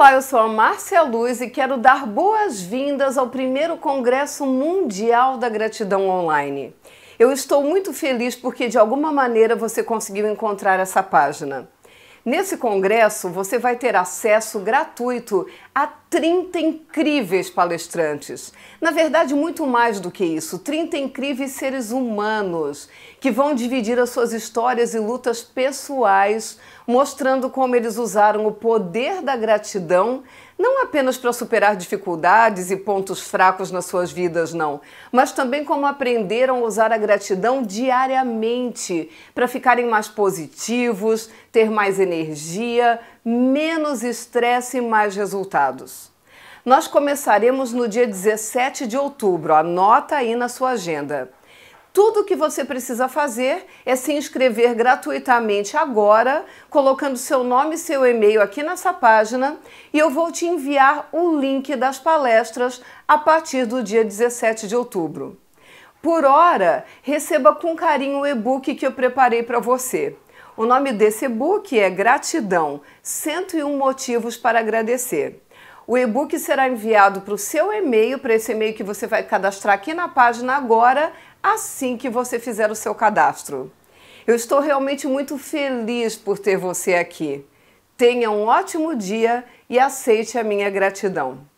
Olá, eu sou a Márcia Luz e quero dar boas-vindas ao primeiro Congresso Mundial da Gratidão Online. Eu estou muito feliz porque de alguma maneira você conseguiu encontrar essa página. Nesse congresso, você vai ter acesso gratuito a 30 incríveis palestrantes. Na verdade, muito mais do que isso, 30 incríveis seres humanos que vão dividir as suas histórias e lutas pessoais, mostrando como eles usaram o poder da gratidão, não apenas para superar dificuldades e pontos fracos nas suas vidas, não, mas também como aprenderam a usar a gratidão diariamente para ficarem mais positivos, ter mais energia, menos estresse e mais resultados. Nós começaremos no dia 17 de outubro, anota aí na sua agenda. Tudo o que você precisa fazer é se inscrever gratuitamente agora, colocando seu nome e seu e-mail aqui nessa página, e eu vou te enviar o link das palestras a partir do dia 17 de outubro. Por hora, receba com carinho o e-book que eu preparei para você. O nome desse e-book é Gratidão: 101 Motivos para Agradecer. O e-book será enviado para o seu e-mail, para esse e-mail que você vai cadastrar aqui na página agora, assim que você fizer o seu cadastro. Eu estou realmente muito feliz por ter você aqui. Tenha um ótimo dia e aceite a minha gratidão.